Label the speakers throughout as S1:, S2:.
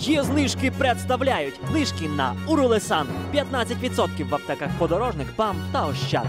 S1: Ще знижки представляють знижки на Уролесан 15% в аптеках подорожник, бам та ощад.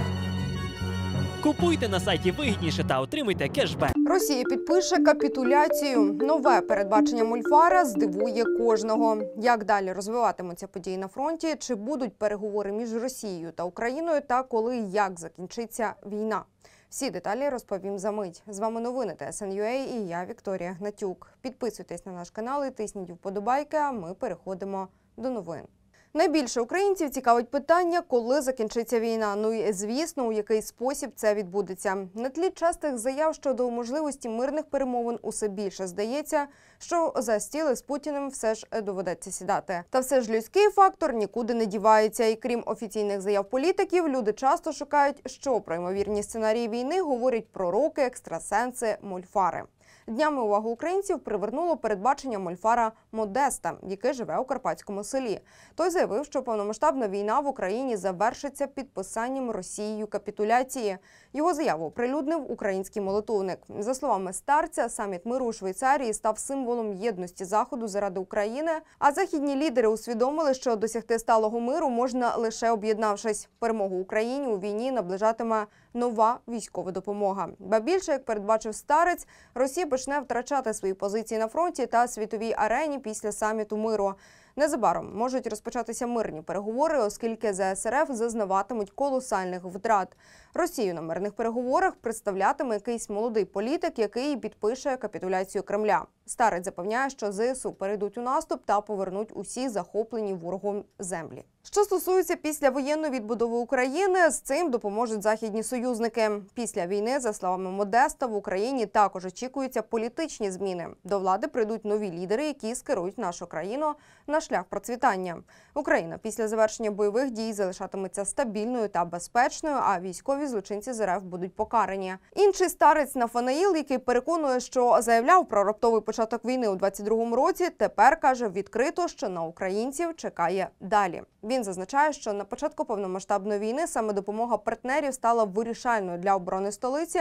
S1: Купуйте на сайті вигідніше та отримуйте
S2: кешбек. Росія підпише капітуляцію. Нове передбачення мульфара здивує кожного. Як далі розвиватимуться події на фронті? Чи будуть переговори між Росією та Україною? Та коли і як закінчиться війна? Всі деталі розповім за мить. З вами новини ТСНЮА і я Вікторія Гнатюк. Підписуйтесь на наш канал і тисніть вподобайки. А ми переходимо до новин. Найбільше українців цікавить питання, коли закінчиться війна. Ну і звісно, у який спосіб це відбудеться. На тлі частих заяв щодо можливості мирних перемовин усе більше здається, що за стіли з Путіним все ж е, доведеться сідати. Та все ж людський фактор нікуди не дівається. І крім офіційних заяв політиків, люди часто шукають, що про ймовірні сценарії війни говорять пророки, екстрасенси, мульфари. Днями увагу українців привернуло передбачення Мольфара Модеста, який живе у карпатському селі. Той заявив, що повномасштабна війна в Україні завершиться підписанням Росією капітуляції. Його заяву оприлюднив український молитовник. За словами старця, саміт миру у Швейцарії став символом єдності заходу заради України. А західні лідери усвідомили, що досягти сталого миру можна лише об'єднавшись. Перемогу Україні у війні наближатиме нова військова допомога. Ба більше як передбачив старець, Росія почне втрачати свої позиції на фронті та світовій арені після саміту миру. Незабаром можуть розпочатися мирні переговори, оскільки ЗСРФ зазнаватимуть колосальних втрат. Росію на мирних переговорах представлятиме якийсь молодий політик, який підпише капітуляцію Кремля. Старець запевняє, що ЗСУ перейдуть у наступ та повернуть усі захоплені ворогом землі. Що стосується післявоєнної відбудови України, з цим допоможуть західні союзники. Після війни, за словами Модеста, в Україні також очікуються політичні зміни. До влади прийдуть нові лідери, які скерують нашу країну на шлях процвітання. Україна після завершення бойових дій залишатиметься стабільною та безпечною. А військові злочинці з РФ будуть покарані. Інший старець Нафанаїл, який переконує, що заявляв про раптовий початок війни у 22-му році, тепер каже відкрито, що на українців чекає далі. Він зазначає, що на початку повномасштабної війни саме допомога партнерів стала вирішальною для оборони столиці,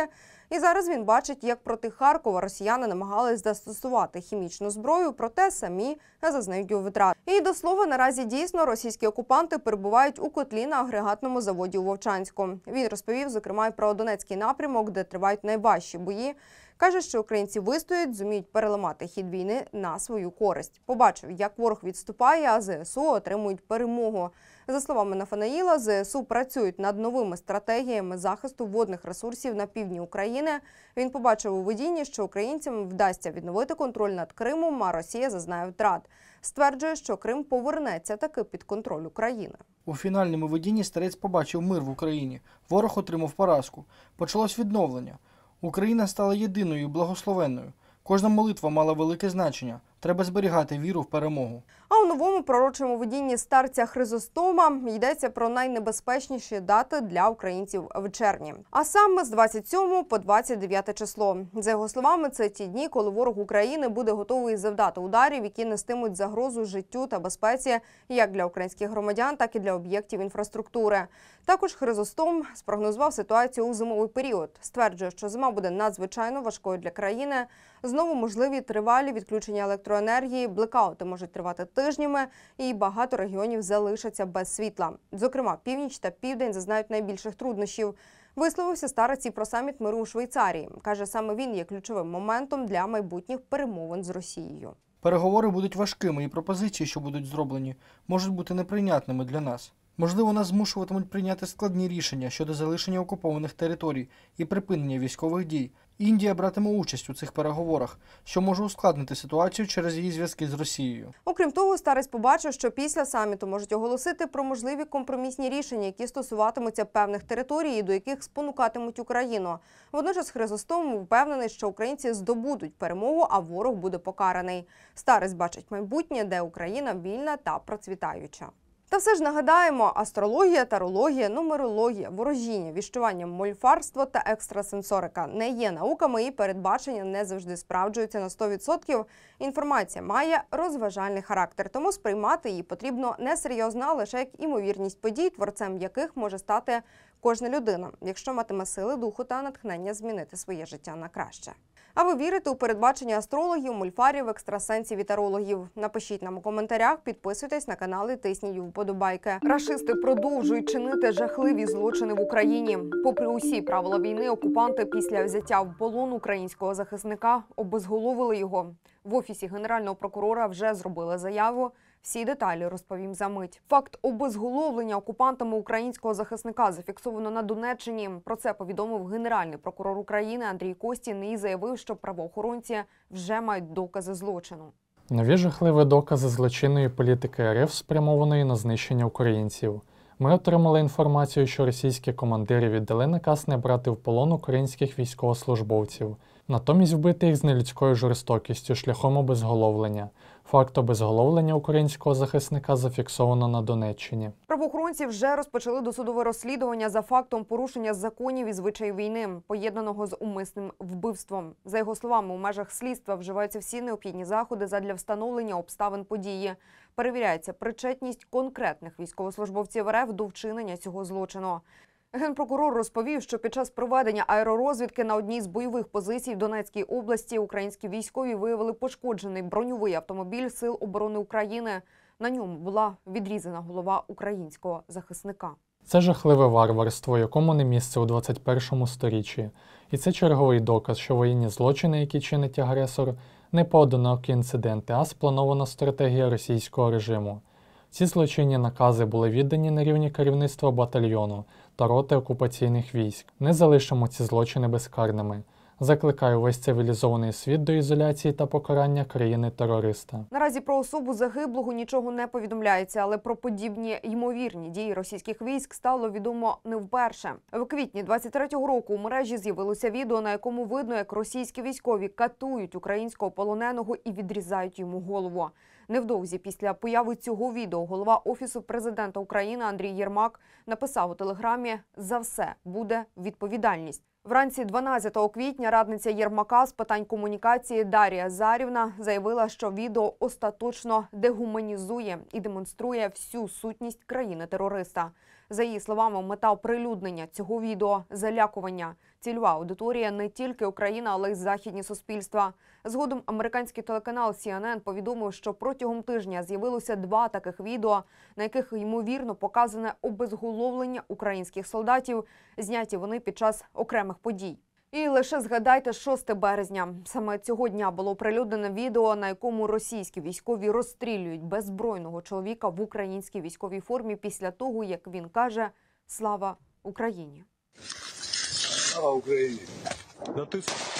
S2: і зараз він бачить, як проти Харкова росіяни намагались застосувати хімічну зброю, проте самі е, зазнають у втрат. І до слова, наразі дійсно російські окупанти перебувають у котлі на агрегатному заводі у Вовчанську. Він розповів зокрема про Донецький напрямок, де тривають найважчі бої. Каже, що українці вистоять, зуміють переламати хід війни на свою користь. Побачив, як ворог відступає, а ЗСУ отримують перемогу. За словами Нафанаїла, ЗСУ працюють над новими стратегіями захисту водних ресурсів на півдні України. Він побачив у видінні, що українцям вдасться відновити контроль над Кримом, а Росія зазнає втрат стверджує, що Крим повернеться таки під контроль України.
S3: У фінальному видінні. старець побачив мир в Україні. Ворог отримав поразку. Почалось відновлення. Україна стала єдиною благословенною. Кожна молитва мала велике значення. Треба зберігати віру в перемогу.
S2: А у новому пророчому видінні старця Хризостома йдеться про найнебезпечніші дати для українців в червні. А саме з 27 по 29 число. За його словами, це ті дні, коли ворог України буде готовий завдати ударів, які нестимуть загрозу життю та безпеці як для українських громадян, так і для об'єктів інфраструктури. Також Хризостом спрогнозував ситуацію у зимовий період. Стверджує, що зима буде надзвичайно важкою для країни. Знову можливі тривалі відключення електроенергії, блекаути можуть тривати тижнями, і багато регіонів залишаться без світла. Зокрема, північ та південь зазнають найбільших труднощів. Висловився старець про саміт миру у Швейцарії. каже, саме він є ключовим моментом для майбутніх перемовин з Росією.
S3: Переговори будуть важкими, і пропозиції, що будуть зроблені, можуть бути неприйнятними для нас. Можливо, нас змушуватимуть прийняти складні рішення щодо залишення окупованих територій і припинення військових дій, Індія братиме участь у цих переговорах, що може ускладнити ситуацію через її зв'язки з Росією.
S2: Окрім того, старець побачив, що після саміту можуть оголосити про можливі компромісні рішення, які стосуватимуться певних територій, до яких спонукатимуть Україну. Водночас Хризостом впевнений, що українці здобудуть перемогу, а ворог буде покараний. Старець бачить майбутнє, де Україна вільна та процвітаюча. Та все ж нагадаємо, астрологія, тарологія, нумерологія, ворожіння, віщування, мольфарство та екстрасенсорика не є науками і передбачення не завжди справджуються на 100%. Інформація має розважальний характер, тому сприймати її потрібно не серйозно, а лише як імовірність подій, творцем яких може стати кожна людина, якщо матиме сили духу та натхнення змінити своє життя на краще. Аби вірити у передбачення астрологів, мульфарів, екстрасенсів і тарологів. Напишіть нам у коментарях, підписуйтесь на канали і тисніть вподобайки. Рашисти продовжують чинити жахливі злочини в Україні. Попри усі правила війни, окупанти після взяття в полон українського захисника обезголовили його. В офісі генерального прокурора вже зробили заяву. Всі деталі розповім за мить. Факт обезголовлення окупантами українського захисника зафіксовано на Донеччині. Про це повідомив генеральний прокурор України Андрій Костін і заявив, що правоохоронці вже мають докази злочину.
S4: Нові жахливі докази злочинної політики РФ спрямованої на знищення українців. Ми отримали інформацію, що російські командири віддали наказ не брати в полон українських військовослужбовців, натомість вбити їх з нелюдською жорстокістю шляхом обезголовлення. Факт обезголовлення українського захисника зафіксовано на Донеччині.
S2: Правоохоронці вже розпочали досудове розслідування за фактом порушення законів і звичаїв війни, поєднаного з умисним вбивством. За його словами, у межах слідства вживаються всі необхідні заходи задля встановлення обставин події. Перевіряється причетність конкретних військовослужбовців РФ до вчинення цього злочину. Генпрокурор розповів, що під час проведення аеророзвідки на одній з бойових позицій в Донецькій області українські військові виявили пошкоджений броньовий автомобіль Сил оборони України. На ньому була відрізана голова українського захисника.
S4: Це жахливе варварство, якому не місце у 21 сторіччі, і це черговий доказ, що воєнні злочини, які чинить агресор, не поодинокі інциденти, а спланована стратегія російського режиму. Ці злочинні накази були віддані на рівні керівництва батальйону та роти окупаційних військ. Не залишимо ці злочини безкарними. Закликаю весь цивілізований світ до ізоляції та покарання країни терориста.
S2: Наразі про особу загиблого нічого не повідомляється, але про подібні ймовірні дії російських військ стало відомо не вперше. В квітні 23-го року у мережі з'явилося відео, на якому видно, як російські військові катують українського полоненого і відрізають йому голову. Невдовзі після появи цього відео голова офісу президента України Андрій Єрмак написав у телеграмі: за все буде відповідальність. Вранці 12 квітня радниця Єрмака з питань комунікації Дарія Зарівна заявила, що відео остаточно дегуманізує і демонструє всю сутність країни-терориста. За її словами, мета оприлюднення цього відео залякування. Цільова аудиторія не тільки Україна, але й західні суспільства. Згодом американський телеканал CNN повідомив, що протягом тижня з'явилося два таких відео, на яких ймовірно показане обезголовлення українських солдатів. Зняті вони під час окремих подій. І лише згадайте 6 березня. Саме цього дня було прилюднене відео, на якому російські військові розстрілюють беззбройного чоловіка в українській військовій формі після того, як він каже Слава Україні.
S5: Слава Україні! Натисну.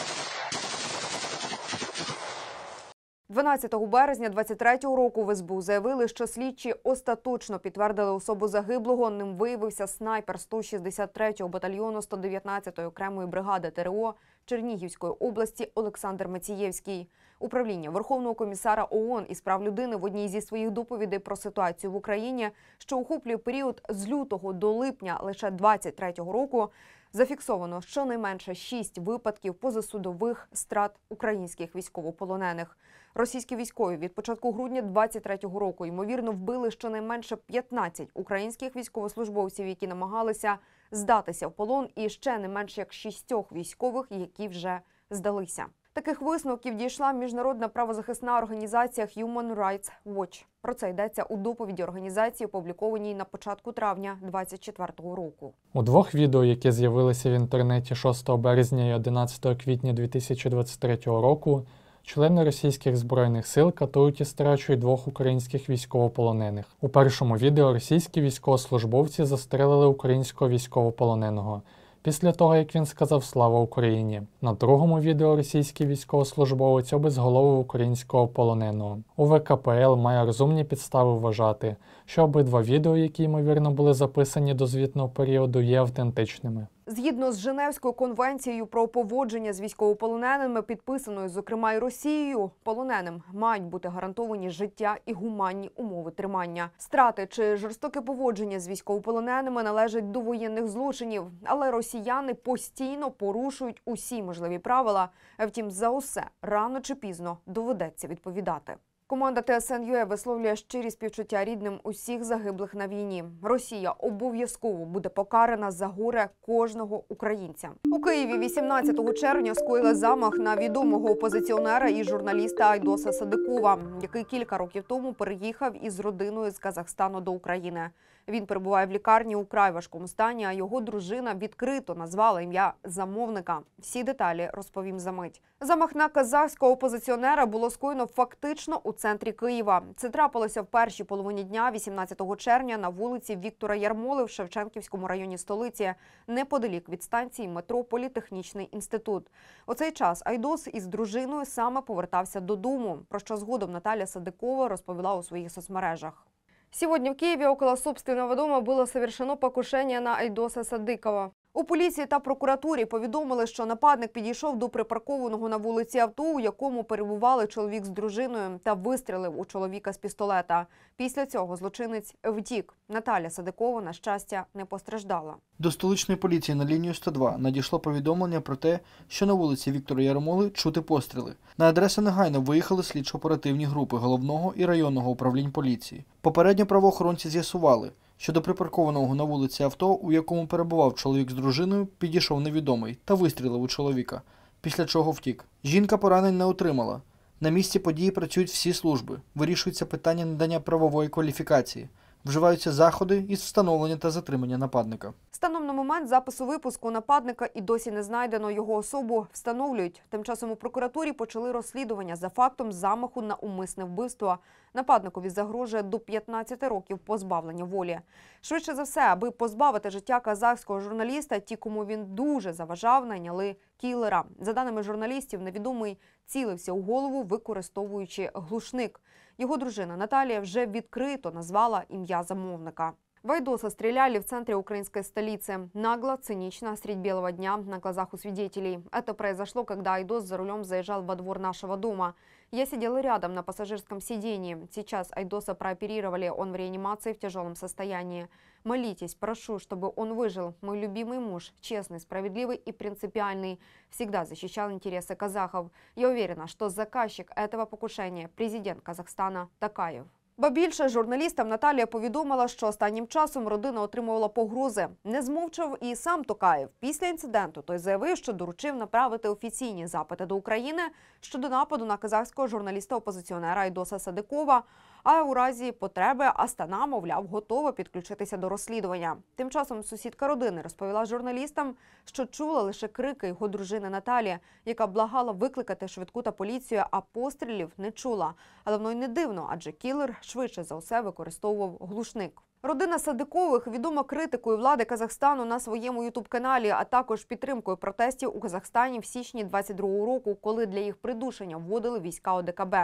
S2: 12 березня 23-го року в СБУ заявили, що слідчі остаточно підтвердили особу загиблого. Ним виявився снайпер 163-го батальйону 119-ї окремої бригади ТРО Чернігівської області Олександр Мацієвський. Управління Верховного комісара ООН із прав людини в одній зі своїх доповідей про ситуацію в Україні, що охоплює період з лютого до липня лише 23-го року. Зафіксовано щонайменше шість випадків позасудових страт українських військовополонених. Російські військові від початку грудня 23-го року ймовірно вбили щонайменше 15 українських військовослужбовців, які намагалися здатися в полон, і ще не менше як шістьох військових, які вже здалися. Таких висновків дійшла міжнародна правозахисна організація Human Rights Watch. Про це йдеться у доповіді організації, опублікованій на початку травня 2024 року.
S4: У двох відео, які з'явилися в інтернеті 6 березня і 11 квітня 2023 року. Члени російських збройних сил катують і страчують двох українських військовополонених. У першому відео російські військовослужбовці застрелили українського військовополоненого після того як він сказав Слава Україні. На другому відео російський військовослужбовець обезголовив українського полоненого. у ВКПЛ має розумні підстави вважати, що обидва відео, які ймовірно були записані до звітного періоду, є автентичними.
S2: Згідно з Женевською конвенцією про поводження з військовополоненими, підписаною, зокрема й Росією, полоненим мають бути гарантовані життя і гуманні умови тримання. Страти чи жорстоке поводження з військовополоненими належать до воєнних злочинів, але росіяни постійно порушують усі можливі правила. Втім, за усе рано чи пізно доведеться відповідати. Команда ТСНЮЕ висловлює щирі співчуття рідним усіх загиблих на війні. Росія обов'язково буде покарана за горе кожного українця. У Києві 18 червня скоїли замах на відомого опозиціонера і журналіста Айдоса Садикова, який кілька років тому переїхав із родиною з Казахстану до України. Він перебуває в лікарні у край важкому стані. А його дружина відкрито назвала ім'я замовника. Всі деталі розповім за мить. Замах на казахського опозиціонера було скоєно фактично у центрі Києва. Це трапилося в першій половині дня, 18 червня, на вулиці Віктора Ярмоли в Шевченківському районі столиці, неподалік від станції метро Політехнічний інститут. У цей час Айдос із дружиною саме повертався додому. Про що згодом Наталя Садикова розповіла у своїх соцмережах. Сегодня в Киеве около собственного дома было совершено покушение на Айдоса Садыкова. У поліції та прокуратурі повідомили, що нападник підійшов до припаркованого на вулиці авто, у якому перебували чоловік з дружиною, та вистрілив у чоловіка з пістолета. Після цього злочинець втік. Наталя Садикова на щастя не постраждала.
S3: До столичної поліції на лінію 102 надійшло повідомлення про те, що на вулиці Віктора Ярмоли чути постріли. На адресу негайно виїхали слідчо-оперативні групи головного і районного управлінь поліції. Попередньо правоохоронці з'ясували. Щодо припаркованого на вулиці авто, у якому перебував чоловік з дружиною, підійшов невідомий та вистрілив у чоловіка, після чого втік. Жінка поранень не отримала. На місці події працюють всі служби, вирішується питання надання правової кваліфікації вживаються заходи із встановлення та затримання нападника.
S2: Станом на момент запису випуску нападника і досі не знайдено його особу. Встановлюють тим часом у прокуратурі почали розслідування за фактом замаху на умисне вбивство. Нападникові загрожує до 15 років позбавлення волі. Швидше за все, аби позбавити життя казахського журналіста, ті, кому він дуже заважав, найняли кілера. За даними журналістів, невідомий цілився у голову, використовуючи глушник. Його дружина Наталія вже відкрито назвала ім'я замовника. Вайдоса стреляли в центре украинской столицы. Нагло, цинично, средь белого дня, на глазах у свидетелей. Это произошло, когда Айдос за рулем заезжал во двор нашего дома. Я сидела рядом на пассажирском сидении. Сейчас Айдоса прооперировали, он в реанимации в тяжелом состоянии. Молитесь, прошу, чтобы он выжил. Мой любимый муж, честный, справедливый и принципиальный, всегда защищал интересы казахов. Я уверена, что заказчик этого покушения – президент Казахстана Такаев. Ба більше журналістам Наталія повідомила, що останнім часом родина отримувала погрози. Не змовчав і сам Токаєв. Після інциденту той заявив, що доручив направити офіційні запити до України щодо нападу на казахського журналіста-опозиціонера Айдоса Садикова. А у разі потреби Астана, мовляв, готова підключитися до розслідування. Тим часом сусідка родини розповіла журналістам, що чула лише крики його дружини Наталі, яка благала викликати швидку та поліцію, а пострілів не чула. Але воно й не дивно, адже кілер швидше за все використовував глушник. Родина Садикових відома критикою влади Казахстану на своєму ютуб-каналі, а також підтримкою протестів у Казахстані в січні 22-го року, коли для їх придушення вводили війська ОДКБ.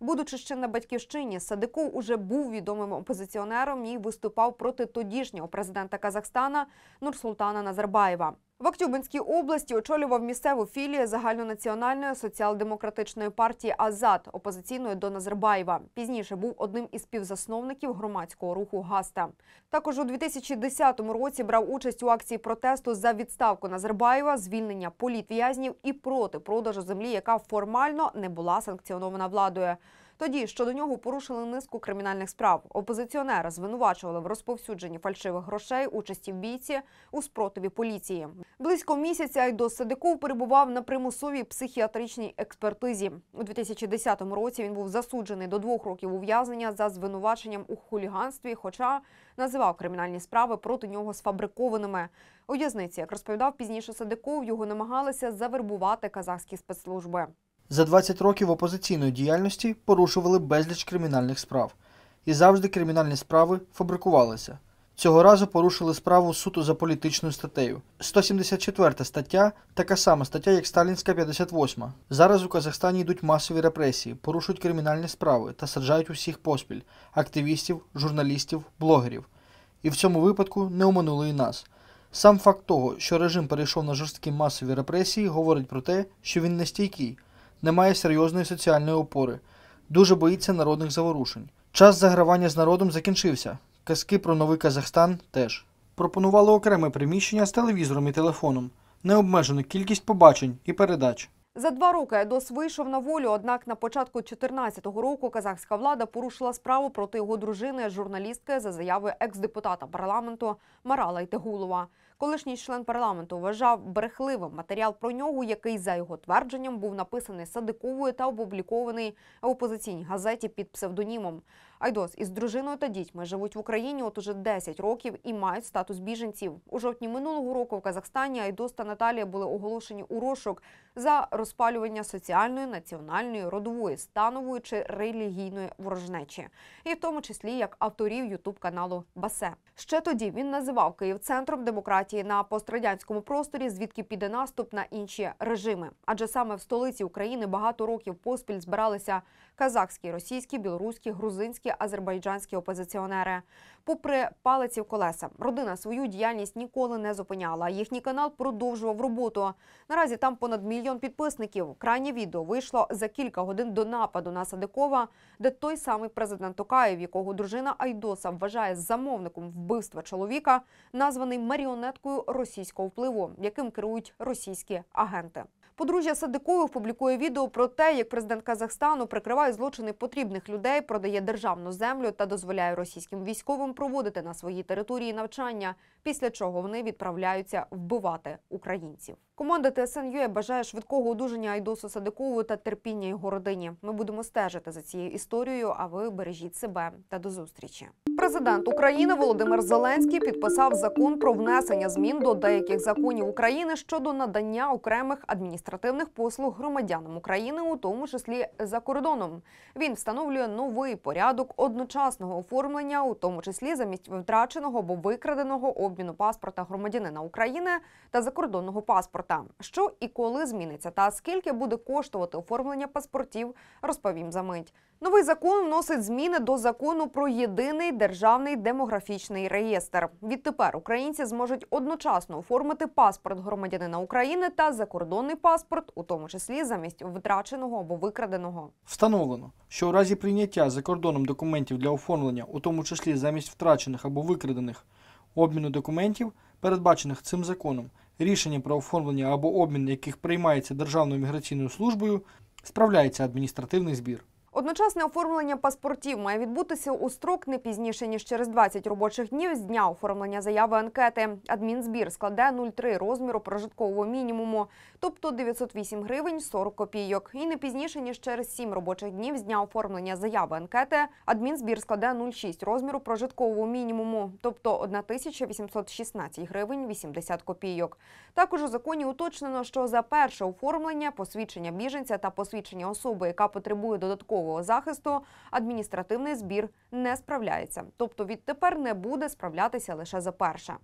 S2: Будучи ще на батьківщині, садику уже був відомим опозиціонером і виступав проти тодішнього президента Казахстана Нурсултана Назарбаєва. В Актюбинській області очолював місцеву філію загальнонаціональної соціал-демократичної партії Азад опозиційної до Назарбаєва. Пізніше був одним із співзасновників громадського руху Гаста. Також у 2010 році брав участь у акції протесту за відставку Назарбаєва, звільнення політв'язнів і проти продажу землі, яка формально не була санкціонована владою. Тоді щодо нього порушили низку кримінальних справ. Опозиціонера звинувачували в розповсюдженні фальшивих грошей, участі в бійці у спротиві поліції. Близько місяця Айдос Садиков перебував на примусовій психіатричній експертизі. У 2010 році він був засуджений до двох років ув'язнення за звинуваченням у хуліганстві, хоча називав кримінальні справи проти нього сфабрикованими. У в'язниці, як розповідав пізніше Садиков, його намагалися завербувати казахські спецслужби.
S3: За 20 років опозиційної діяльності порушували безліч кримінальних справ. І завжди кримінальні справи фабрикувалися. Цього разу порушили справу суто за політичною статтею. 174 стаття така сама стаття, як Сталінська 58. Зараз у Казахстані йдуть масові репресії, порушують кримінальні справи та саджають усіх поспіль активістів, журналістів, блогерів. І в цьому випадку не оминули і нас. Сам факт того, що режим перейшов на жорсткі масові репресії, говорить про те, що він не стійкий, немає серйозної соціальної опори, дуже боїться народних заворушень. Час загравання з народом закінчився. Казки про новий Казахстан теж. Пропонували окреме приміщення з телевізором і телефоном, необмежену кількість побачень і передач.
S2: За два роки Айдос вийшов на волю. Однак на початку 2014 року казахська влада порушила справу проти його дружини, журналістки за заяви екс-депутата парламенту Марала Ітегулова. Колишній член парламенту вважав брехливим матеріал про нього, який за його твердженням був написаний Садиковою та опублікований в опозиційній газеті під псевдонімом. Айдос із дружиною та дітьми живуть в Україні от уже 10 років і мають статус біженців. У жовтні минулого року в Казахстані Айдос та Наталія були оголошені у розшук за розпалювання соціальної, національної, родової, станової чи релігійної ворожнечі, і в тому числі як авторів Ютуб каналу Басе. Ще тоді він називав Київ центром демократії на пострадянському просторі, звідки піде наступ на інші режими. Адже саме в столиці України багато років поспіль збиралися казахські, російські, білоруські, грузинські, азербайджанські опозиціонери. Попри палиці в колеса, родина свою діяльність ніколи не зупиняла. Їхній канал продовжував роботу. Наразі там понад мільйон підписників. Крайнє відео вийшло за кілька годин до нападу на Садикова, де той самий президент Токаєв, якого дружина Айдоса вважає замовником вбивства чоловіка, названий маріонеткою російського впливу, яким керують російські агенти. Подружжя Садикових публікує відео про те, як президент Казахстану прикриває злочини потрібних людей, продає державну землю та дозволяє російським військовим проводити на своїй території навчання, після чого вони відправляються вбивати українців. Команда ТСНЮ бажає швидкого одужання Айдосу Садикову та терпіння його родині. Ми будемо стежити за цією історією. А ви бережіть себе та до зустрічі. Президент України Володимир Зеленський підписав закон про внесення змін до деяких законів України щодо надання окремих адміністративних послуг громадянам України, у тому числі за кордоном. Він встановлює новий порядок одночасного оформлення, у тому числі замість втраченого або викраденого обміну паспорта громадянина України та закордонного паспорта паспорта. Що і коли зміниться, та скільки буде коштувати оформлення паспортів, розповім за мить. Новий закон вносить зміни до закону про єдиний державний демографічний реєстр. Відтепер українці зможуть одночасно оформити паспорт громадянина України та закордонний паспорт, у тому числі замість втраченого або викраденого.
S3: Встановлено, що у разі прийняття за кордоном документів для оформлення, у тому числі замість втрачених або викрадених обміну документів, передбачених цим законом рішення про оформлення або обмін, яких приймається Державною міграційною службою, справляється адміністративний збір.
S2: Одночасне оформлення паспортів має відбутися у строк не пізніше ніж через 20 робочих днів з дня оформлення заяви анкети. Адмінзбір складе 0,3 розміру прожиткового мінімуму, тобто 908 гривень 40 копійок. І не пізніше ніж через 7 робочих днів з дня оформлення заяви анкети. Адмінзбір складе 0,6 розміру прожиткового мінімуму, тобто 1816 гривень 80 копійок. Також у законі уточнено, що за перше оформлення, посвідчення біженця та посвідчення особи, яка потребує додаткового правового захисту, адміністративний збір не справляється. Тобто відтепер не буде справлятися лише за перше.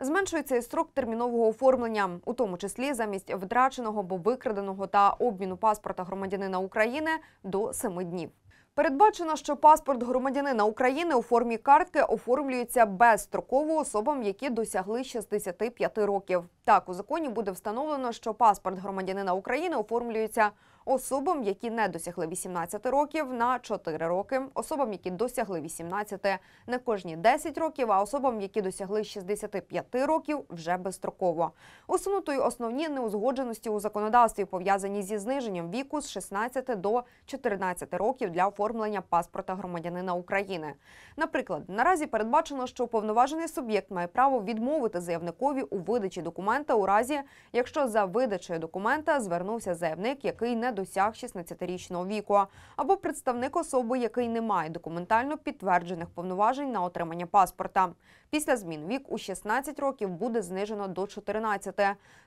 S2: Зменшується і строк термінового оформлення, у тому числі замість втраченого або викраденого та обміну паспорта громадянина України до семи днів. Передбачено, що паспорт громадянина України у формі картки оформлюється безстроково особам, які досягли 65 років. Так у законі буде встановлено, що паспорт громадянина України оформлюється особам, які не досягли 18 років на 4 роки, особам, які досягли 18 на кожні 10 років, а особам, які досягли 65 років, вже безстроково. Усунуто основні неузгодженості у законодавстві пов'язані зі зниженням віку з 16 до 14 років для оформлення паспорта громадянина України. Наприклад, наразі передбачено, що уповноважений суб'єкт має право відмовити заявникові у видачі документа у разі, якщо за видачею документа звернувся заявник, який не досяг 16-річного віку, або представник особи, який не має документально підтверджених повноважень на отримання паспорта. Після змін вік у 16 років буде знижено до 14.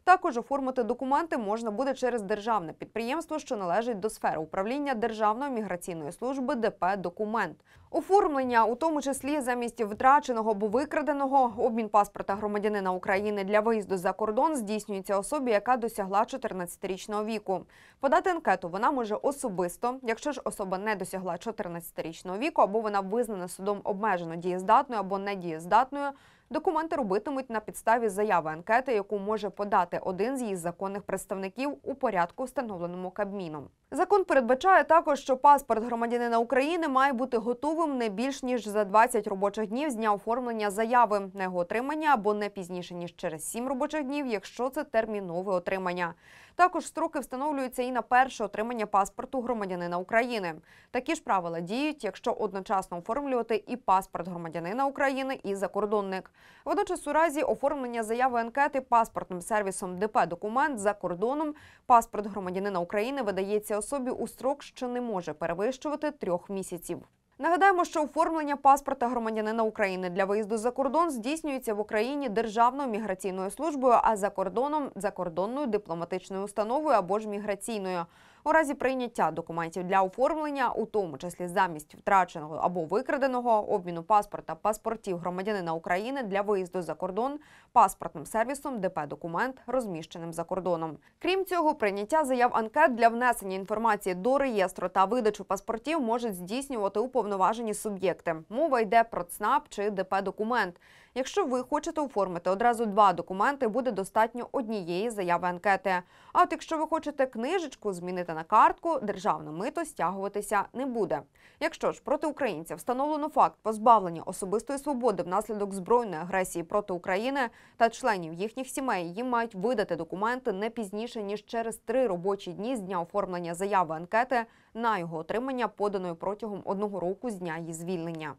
S2: Також оформити документи можна буде через державне підприємство, що належить до сфери управління Державної міграційної служби ДП Документ. Оформлення, у тому числі замість втраченого або викраденого обмін паспорта громадянина України для виїзду за кордон здійснюється особі, яка досягла 14-річного віку. Подати анкету вона може особисто, якщо ж особа не досягла 14-річного віку, або вона визнана судом обмежено дієздатною або недієздатною, Незалежною, документи робитимуть на підставі заяви анкети, яку може подати один з її законних представників у порядку, встановленому Кабміном. Закон передбачає також, що паспорт громадянина України має бути готовим не більш ніж за 20 робочих днів з дня оформлення заяви на його отримання або не пізніше ніж через 7 робочих днів, якщо це термінове отримання. Також строки встановлюються і на перше отримання паспорту громадянина України. Такі ж правила діють, якщо одночасно оформлювати і паспорт громадянина України, і закордонник. Водночас у разі оформлення заяви анкети паспортним сервісом ДП документ за кордоном. Паспорт громадянина України видається особі у строк, що не може перевищувати трьох місяців. Нагадаємо, що оформлення паспорта громадянина України для виїзду за кордон здійснюється в Україні Державною міграційною службою, а за кордоном закордонною дипломатичною установою або ж міграційною. У разі прийняття документів для оформлення, у тому числі замість втраченого або викраденого обміну паспорта паспортів громадянина України для виїзду за кордон паспортним сервісом ДП документ, розміщеним за кордоном. Крім цього, прийняття заяв анкет для внесення інформації до реєстру та видачу паспортів можуть здійснювати уповноважені суб'єкти. Мова йде про ЦНАП чи ДП документ. Якщо ви хочете оформити одразу два документи, буде достатньо однієї заяви анкети. А от якщо ви хочете книжечку змінити на картку, державне мито стягуватися не буде. Якщо ж проти українця встановлено факт позбавлення особистої свободи внаслідок збройної агресії проти України та членів їхніх сімей, їм мають видати документи не пізніше ніж через три робочі дні з дня оформлення заяви анкети на його отримання поданої протягом одного року з дня її звільнення.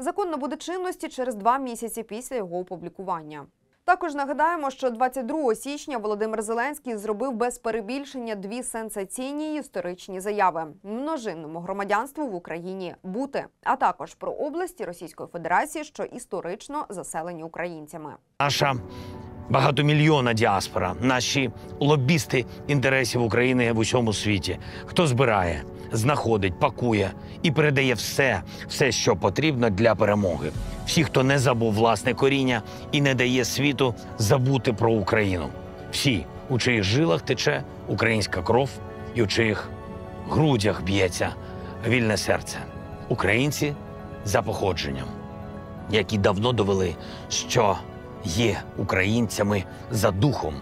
S2: Закон набуде чинності через два місяці після його опублікування. Також нагадаємо, що 22 січня Володимир Зеленський зробив без перебільшення дві сенсаційні історичні заяви: множинному громадянству в Україні бути, а також про області Російської Федерації, що історично заселені українцями.
S1: Наша Багатомільйона діаспора, наші лобісти інтересів України в усьому світі, хто збирає, знаходить, пакує і передає все, все, що потрібно для перемоги. Всі, хто не забув власне коріння і не дає світу забути про Україну. Всі, у чиїх жилах тече українська кров, і у чиїх грудях б'ється вільне серце, українці за походженням, які давно довели, що є українцями за духом,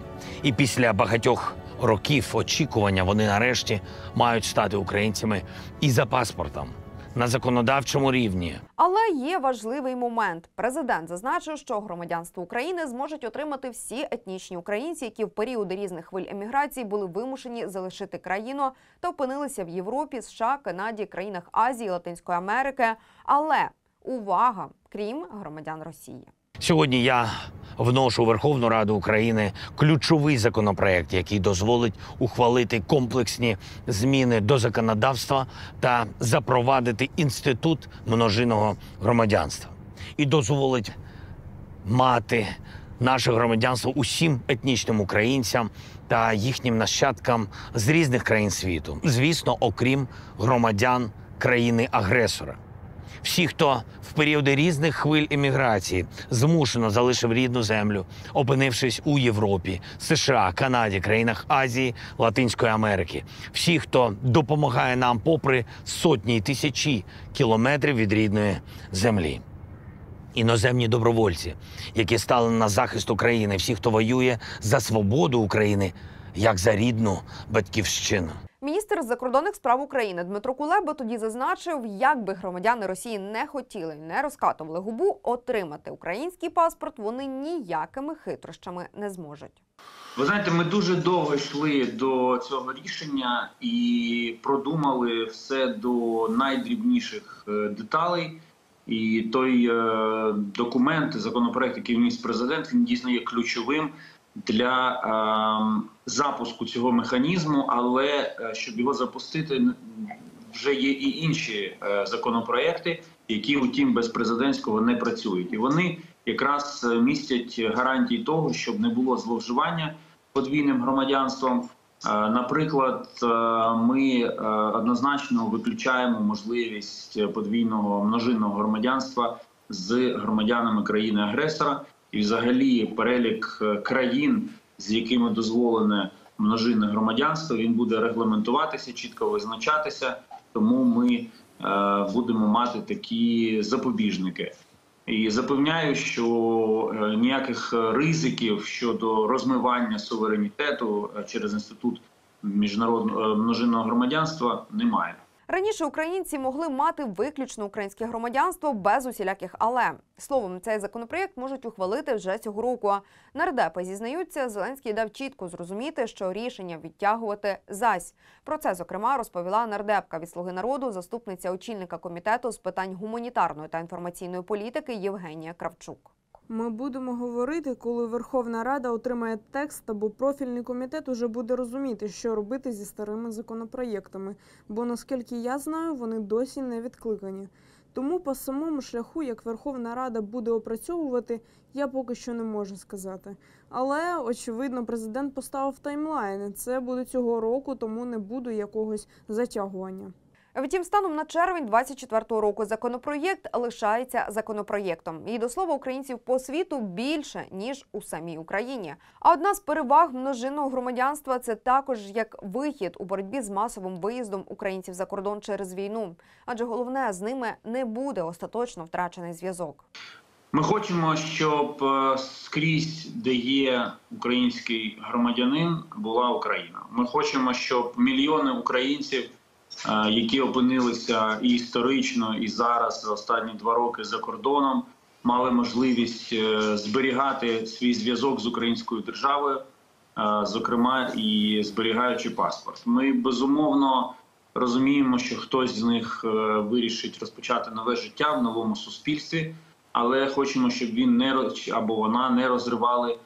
S1: і після багатьох років очікування вони нарешті мають стати українцями і за паспортом. На законодавчому рівні,
S2: але є важливий момент. Президент зазначив, що громадянство України зможуть отримати всі етнічні українці, які в періоди різних хвиль еміграції були вимушені залишити країну та опинилися в Європі, США, Канаді, країнах Азії, Латинської Америки. Але увага, крім громадян Росії.
S1: Сьогодні я вношу Верховну Раду України ключовий законопроект, який дозволить ухвалити комплексні зміни до законодавства та запровадити інститут множинного громадянства і дозволить мати наше громадянство усім етнічним українцям та їхнім нащадкам з різних країн світу, звісно, окрім громадян країни-агресора. Всі, хто в періоди різних хвиль еміграції змушено залишив рідну землю, опинившись у Європі, США, Канаді, країнах Азії, Латинської Америки, всі, хто допомагає нам, попри сотні і тисячі кілометрів від рідної землі. Іноземні добровольці, які стали на захист України, всі, хто воює за свободу України як за рідну батьківщину.
S2: Міністр закордонних справ України Дмитро Кулеба тоді зазначив, як би громадяни Росії не хотіли не розкатували губу, отримати український паспорт вони ніякими хитрощами не зможуть.
S5: Ви знаєте, ми дуже довго йшли до цього рішення і продумали все до найдрібніших е, деталей. І той е, документ, законопроект, який вніс президент, він дійсно є ключовим для е, запуску цього механізму, але е, щоб його запустити, вже є і інші е, законопроекти, які, утім, без президентського не працюють, і вони якраз е, містять гарантії того, щоб не було зловживання подвійним громадянством. Е, наприклад, ми однозначно виключаємо можливість подвійного множинного громадянства з громадянами країни-агресора і, взагалі, перелік е, країн, з якими дозволене множинне громадянство, він буде регламентуватися, чітко визначатися. Тому ми е, будемо мати такі запобіжники. І запевняю, що е, ніяких ризиків щодо розмивання суверенітету через інститут міжнародного множинного громадянства немає.
S2: Раніше українці могли мати виключно українське громадянство без усіляких але словом, цей законопроєкт можуть ухвалити вже цього року. Нардепи зізнаються, Зеленський дав чітко зрозуміти, що рішення відтягувати зась. Про це зокрема розповіла нардепка від слуги народу, заступниця очільника комітету з питань гуманітарної та інформаційної політики Євгенія Кравчук. Ми будемо говорити, коли Верховна Рада отримає текст, або профільний комітет уже буде розуміти, що робити зі старими законопроєктами. Бо наскільки я знаю, вони досі не відкликані. Тому по самому шляху, як Верховна Рада буде опрацьовувати, я поки що не можу сказати. Але очевидно, президент поставив таймлайн. Це буде цього року, тому не буде якогось затягування. Втім, станом на червень 24-го року законопроєкт лишається законопроєктом. І до слова українців по світу більше ніж у самій Україні. А одна з переваг множинного громадянства це також як вихід у боротьбі з масовим виїздом українців за кордон через війну, адже головне з ними не буде остаточно втрачений зв'язок.
S5: Ми хочемо, щоб е, скрізь, де є український громадянин, була Україна. Ми хочемо, щоб мільйони українців Е, які опинилися і історично, і зараз за останні два роки за кордоном, мали можливість е, зберігати свій зв'язок з українською державою, е, зокрема і зберігаючи паспорт. Ми безумовно розуміємо, що хтось з них вирішить розпочати нове життя в новому суспільстві, але хочемо, щоб він не або вона не розривали.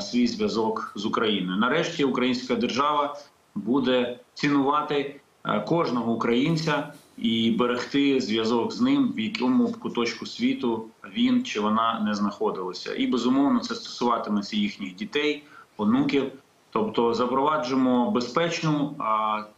S5: Свій зв'язок з Україною нарешті Українська держава буде цінувати Е, кожного українця і берегти зв'язок з ним, в якому б куточку світу він чи вона не знаходилася. І безумовно це стосуватиметься їхніх дітей, онуків. Тобто запроваджуємо безпечну,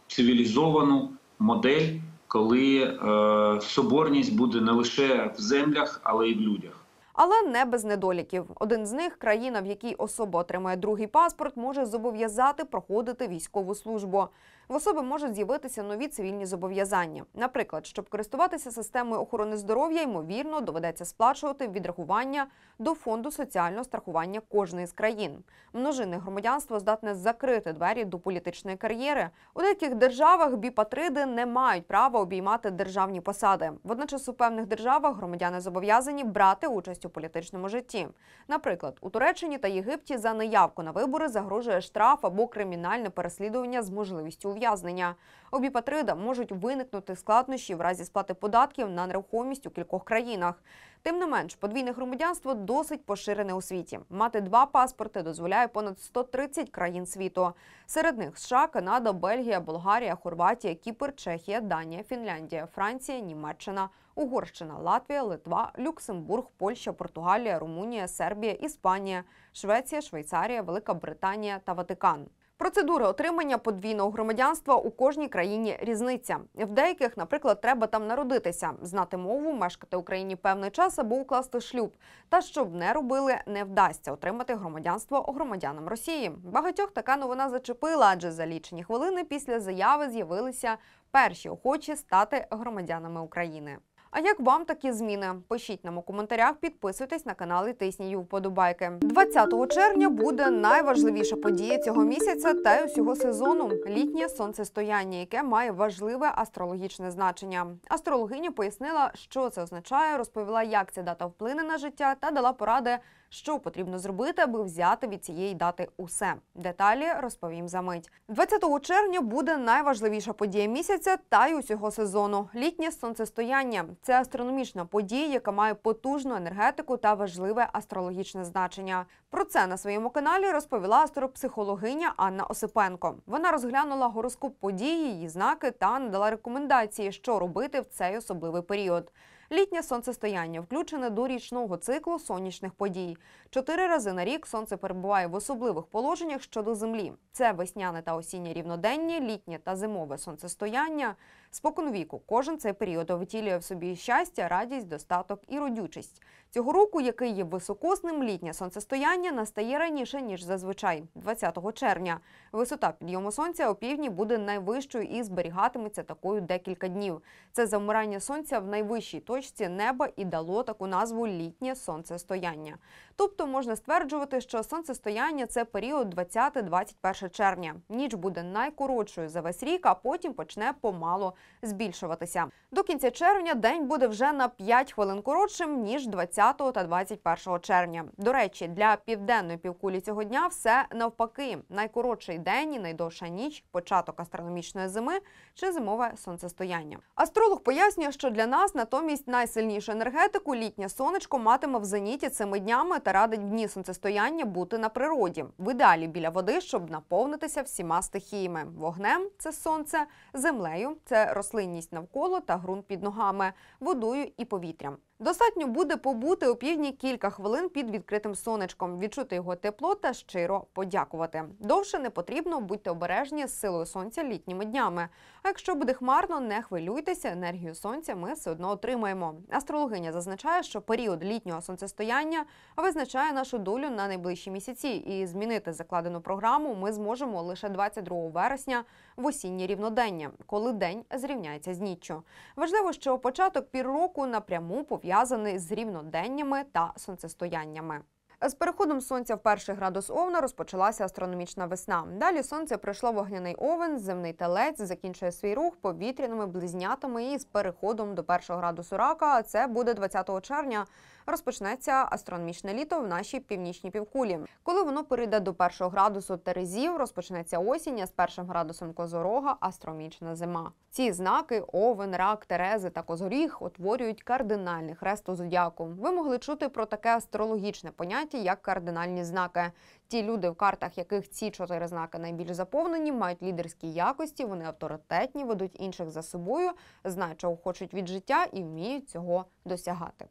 S5: цивілізовану модель, коли е, соборність буде не лише в землях, але й в людях.
S2: Але не без недоліків. Один з них країна, в якій особа отримає другий паспорт, може зобов'язати проходити військову службу. В особи можуть з'явитися нові цивільні зобов'язання. Наприклад, щоб користуватися системою охорони здоров'я, ймовірно, доведеться сплачувати відрахування до фонду соціального страхування кожної з країн. Множинне громадянство здатне закрити двері до політичної кар'єри. У деяких державах біпатриди не мають права обіймати державні посади. Водночас у певних державах громадяни зобов'язані брати участь у політичному житті. Наприклад, у Туреччині та Єгипті за неявку на вибори загрожує штраф або кримінальне переслідування з можливістю ув'язнення ув'язнення. Обіпатрида можуть виникнути складнощі в разі сплати податків на нерухомість у кількох країнах. Тим не менш, подвійне громадянство досить поширене у світі. Мати два паспорти дозволяє понад 130 країн світу. Серед них США, Канада, Бельгія, Болгарія, Хорватія, Кіпр, Чехія, Данія, Фінляндія, Франція, Німеччина, Угорщина, Латвія, Литва, Люксембург, Польща, Португалія, Румунія, Сербія, Іспанія, Швеція, Швейцарія, Велика Британія та Ватикан. Процедури отримання подвійного громадянства у кожній країні різниця. В деяких, наприклад, треба там народитися, знати мову, мешкати в Україні певний час або укласти шлюб. Та щоб не робили, не вдасться отримати громадянство громадянам Росії. Багатьох така новина зачепила, адже за лічені хвилини після заяви з'явилися перші охочі стати громадянами України. А як вам такі зміни? Пишіть нам у коментарях, підписуйтесь на канал і тисніть вподобайки. 20 червня буде найважливіша подія цього місяця та й усього сезону літнє сонцестояння, яке має важливе астрологічне значення. Астрологиня пояснила, що це означає, розповіла, як ця дата вплине на життя та дала поради. Що потрібно зробити, аби взяти від цієї дати усе? Деталі розповім за мить. 20 червня буде найважливіша подія місяця та й усього сезону літнє сонцестояння. Це астрономічна подія, яка має потужну енергетику та важливе астрологічне значення. Про це на своєму каналі розповіла астропсихологиня Анна Осипенко. Вона розглянула гороскоп події, її знаки та надала рекомендації, що робити в цей особливий період. Літнє сонцестояння включене до річного циклу сонячних подій. Чотири рази на рік сонце перебуває в особливих положеннях щодо землі. Це весняне та осіннє рівноденні, літнє та зимове сонцестояння, Спокон віку кожен цей період втілює в собі щастя, радість, достаток і родючість. Цього року, який є високосним, літнє сонцестояння настає раніше ніж зазвичай, 20 червня. Висота підйому сонця опівдні буде найвищою і зберігатиметься такою декілька днів. Це завмирання сонця в найвищій точці неба і дало таку назву літнє сонцестояння. Тобто можна стверджувати, що сонцестояння це період 20-21 червня. Ніч буде найкоротшою за весь рік, а потім почне помало збільшуватися. До кінця червня день буде вже на 5 хвилин коротшим ніж 20 та 21 червня. До речі, для південної півкулі цього дня все навпаки. Найкоротший день і найдовша ніч, початок астрономічної зими чи зимове сонцестояння. Астролог пояснює, що для нас натомість найсильнішу енергетику літнє сонечко матиме в зеніті цими днями та радить в дні сонцестояння бути на природі, в ідеалі біля води, щоб наповнитися всіма стихіями. Вогнем це сонце, землею це рослинність навколо та ґрунт під ногами, водою і повітрям. Достатньо буде побути у півдні кілька хвилин під відкритим сонечком, відчути його тепло та щиро подякувати. Довше не потрібно, будьте обережні з силою сонця літніми днями. А якщо буде хмарно, не хвилюйтеся, енергію сонця ми все одно отримаємо. Астрологиня зазначає, що період літнього сонцестояння визначає нашу долю на найближчі місяці, і змінити закладену програму ми зможемо лише 22 вересня в осіннє рівнодення, коли день зрівняється з ніччю. Важливо, що початок пір напряму пов'язаний пов'язаний з рівноденнями та сонцестояннями. З переходом сонця в перший градус овна розпочалася астрономічна весна. Далі сонце пройшло вогняний овен, земний телець закінчує свій рух повітряними близнятами і з переходом до першого градусу рака. Це буде 20 червня розпочнеться астрономічне літо в нашій північній півкулі. Коли воно перейде до першого градусу Терезів, розпочнеться осіння з першим градусом Козорога астрономічна зима. Ці знаки Овен, Рак, Терези та Козоріг утворюють кардинальний хрест у зодіаку. Ви могли чути про таке астрологічне поняття, як кардинальні знаки. Ті люди, в картах яких ці чотири знаки найбільш заповнені, мають лідерські якості, вони авторитетні, ведуть інших за собою, знають, чого хочуть від життя і вміють цього досягати.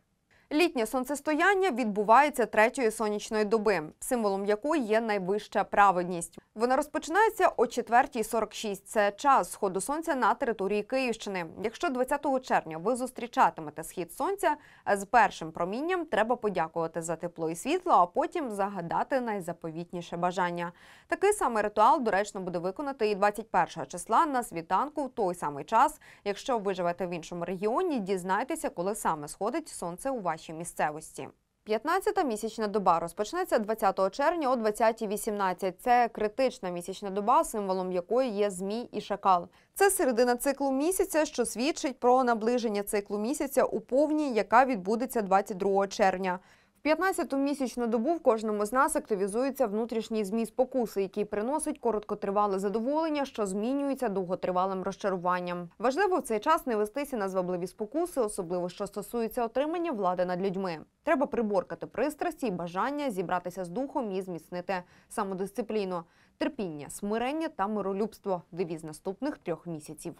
S2: Літнє сонцестояння відбувається третьої сонячної доби, символом якої є найвища праведність. Вона розпочинається о 4.46. Це час сходу сонця на території Київщини. Якщо 20 червня ви зустрічатимете схід сонця, е, з першим промінням треба подякувати за тепло і світло, а потім загадати найзаповітніше бажання. Такий самий ритуал доречно буде виконати і 21 числа на світанку в той самий час. Якщо ви живете в іншому регіоні, дізнайтеся, коли саме сходить сонце у вашій нашій місцевості. 15-та місячна доба розпочнеться 20 червня о 20.18. Це критична місячна доба, символом якої є змій і шакал. Це середина циклу місяця, що свідчить про наближення циклу місяця у повні, яка відбудеться 22 червня. В 15-ту місячну добу в кожному з нас активізується внутрішній змій спокуси, який приносить короткотривале задоволення, що змінюється довготривалим розчаруванням. Важливо в цей час не вестися на звабливі спокуси, особливо що стосується отримання влади над людьми. Треба приборкати пристрасті і бажання зібратися з духом і зміцнити самодисципліну, терпіння, смирення та миролюбство девіз наступних трьох місяців.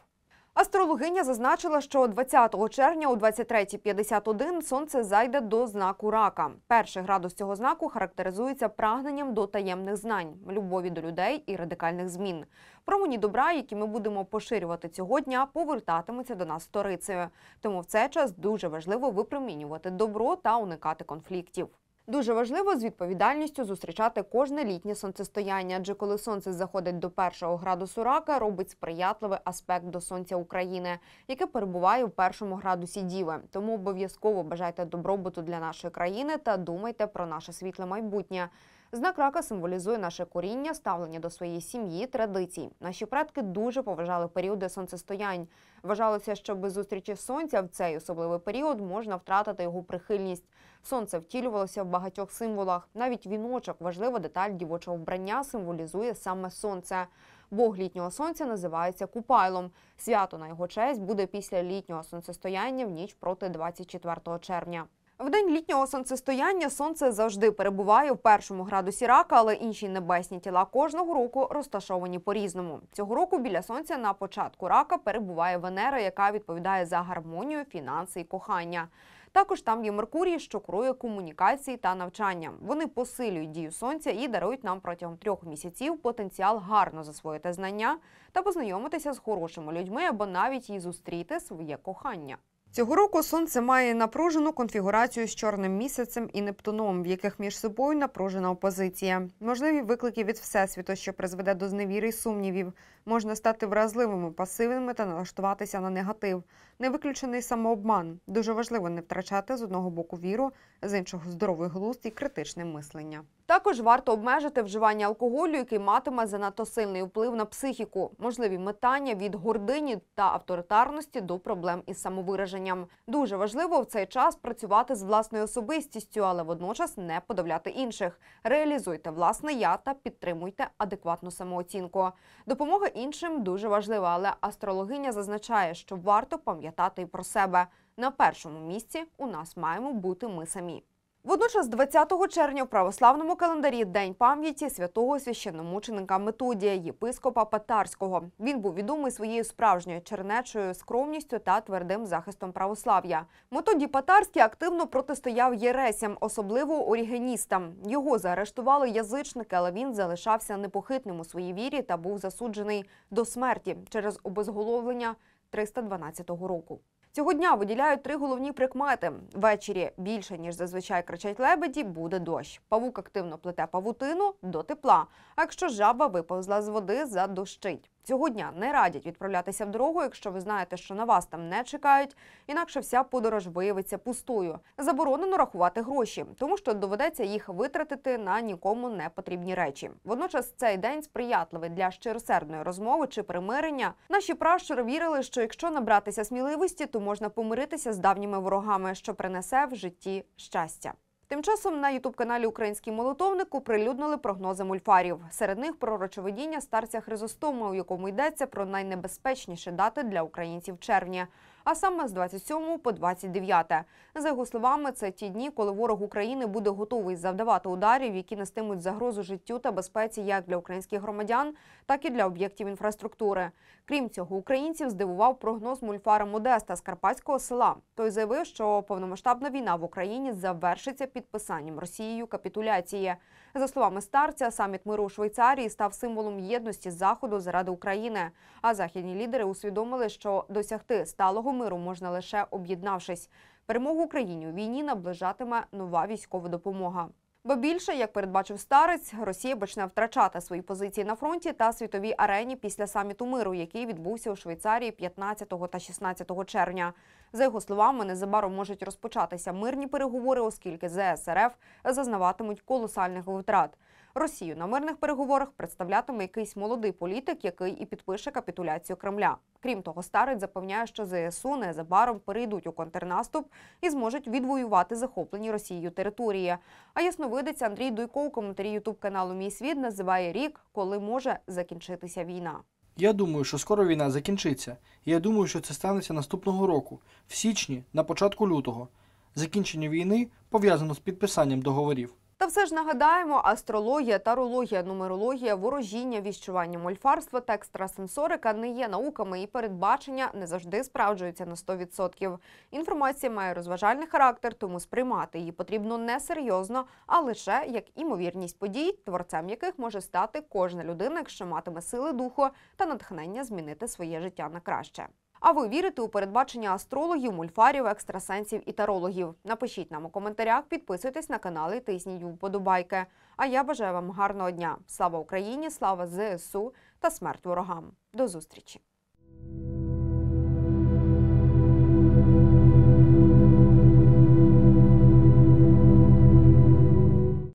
S2: Астрологиня зазначила, що 20 червня о 23.51 сонце зайде до знаку рака. Перший градус цього знаку характеризується прагненням до таємних знань, любові до людей і радикальних змін. Промені добра, які ми будемо поширювати цього дня, повертатимуться до нас сторицею. Тому в цей час дуже важливо випромінювати добро та уникати конфліктів. Дуже важливо з відповідальністю зустрічати кожне літнє сонцестояння, адже коли сонце заходить до першого градусу рака, робить сприятливий аспект до сонця України, яке перебуває в першому градусі Діви. Тому обов'язково бажайте добробуту для нашої країни та думайте про наше світле майбутнє. Знак рака символізує наше коріння, ставлення до своєї сім'ї, традицій. Наші предки дуже поважали періоди сонцестоянь. Вважалося, що без зустрічі сонця в цей особливий період можна втратити його прихильність. Сонце втілювалося в багатьох символах. Навіть віночок важлива деталь дівочого вбрання символізує саме сонце. Бог літнього сонця називається Купайлом. Свято на його честь буде після літнього сонцестояння в ніч проти 24 червня. В день літнього сонцестояння сонце завжди перебуває в першому градусі рака, але інші небесні тіла кожного року розташовані по-різному. Цього року біля сонця на початку рака перебуває Венера, яка відповідає за гармонію, фінанси і кохання. Також там є Меркурій, що курує комунікації та навчання. Вони посилюють дію сонця і дарують нам протягом трьох місяців потенціал гарно засвоїти знання та познайомитися з хорошими людьми або навіть і зустріти своє кохання. Цього року сонце має напружену конфігурацію з чорним місяцем і Нептуном, в яких між собою напружена опозиція. Можливі виклики від всесвіту, що призведе до зневіри й сумнівів, можна стати вразливими, пасивними та налаштуватися на негатив. Не виключений самообман. Дуже важливо не втрачати з одного боку віру, з іншого здоровий глузд і критичне мислення. Також варто обмежити вживання алкоголю, який матиме занадто сильний вплив на психіку, можливі метання від гордині та авторитарності до проблем із самовираженням. Дуже важливо в цей час працювати з власною особистістю, але водночас не подавляти інших. Реалізуйте власне я та підтримуйте адекватну самооцінку. Допомога іншим дуже важлива, але астрологиня зазначає, що варто пам'ятати і про себе. На першому місці у нас маємо бути ми самі. Водночас, 20 червня, в православному календарі День пам'яті святого священномученика Методія, єпископа Патарського. Він був відомий своєю справжньою чернечою скромністю та твердим захистом православ'я. Методій Патарський активно протистояв єресям, особливо орігеністам. Його заарештували язичники, але він залишався непохитним у своїй вірі та був засуджений до смерті через обезголовлення 312 року. Цього дня виділяють три головні прикмети. Ввечері більше ніж зазвичай кричать лебеді, буде дощ. Павук активно плете павутину до тепла. А якщо жаба виповзла з води, задощить. Цього дня не радять відправлятися в дорогу, якщо ви знаєте, що на вас там не чекають, інакше вся подорож виявиться пустою. Заборонено рахувати гроші, тому що доведеться їх витратити на нікому не потрібні речі. Водночас цей день сприятливий для щиросердної розмови чи примирення. Наші пращури вірили, що якщо набратися сміливості, то можна помиритися з давніми ворогами, що принесе в житті щастя. Тим часом на ютуб-каналі Український молитовник оприлюднили прогнози мульфарів. Серед них пророчовидіння старця Хризостома, у якому йдеться про найнебезпечніші дати для українців червня а саме з 27 по 29. За його словами, це ті дні, коли ворог України буде готовий завдавати ударів, які нестимуть загрозу життю та безпеці як для українських громадян, так і для об'єктів інфраструктури. Крім цього, українців здивував прогноз мульфара Модеста з Карпатського села. Той заявив, що повномасштабна війна в Україні завершиться підписанням Росією капітуляції. За словами старця, саміт миру у Швейцарії став символом єдності заходу заради України. А західні лідери усвідомили, що досягти сталого миру можна лише об'єднавшись. Перемогу Україні у війні наближатиме нова військова допомога. Бо більше, як передбачив старець, Росія почне втрачати свої позиції на фронті та світовій арені після саміту миру, який відбувся у Швейцарії 15 та 16 червня. За його словами, незабаром можуть розпочатися мирні переговори, оскільки ЗСРФ зазнаватимуть колосальних витрат. Росію на мирних переговорах представлятиме якийсь молодий політик, який і підпише капітуляцію Кремля. Крім того, старець запевняє, що ЗСУ незабаром перейдуть у контрнаступ і зможуть відвоювати захоплені Росією території. А ясновидець Андрій Дуйко у коментарі Ютуб каналу Мій світ називає рік, коли може закінчитися війна.
S3: Я думаю, що скоро війна закінчиться. Я думаю, що це станеться наступного року, в січні, на початку лютого. Закінчення війни пов'язано з підписанням договорів.
S2: Та все ж нагадаємо, астрологія, тарологія, нумерологія, ворожіння, віщування, мольфарство та екстрасенсорика не є науками і передбачення не завжди справджуються на 100%. Інформація має розважальний характер, тому сприймати її потрібно не серйозно, а лише як імовірність подій, творцем яких може стати кожна людина, якщо матиме сили духу та натхнення змінити своє життя на краще. А ви вірите у передбачення астрологів, мульфарів, екстрасенсів і тарологів? Напишіть нам у коментарях, підписуйтесь на канал і тисніть вподобайки. А я бажаю вам гарного дня. Слава Україні! Слава ЗСУ та смерть ворогам. До зустрічі!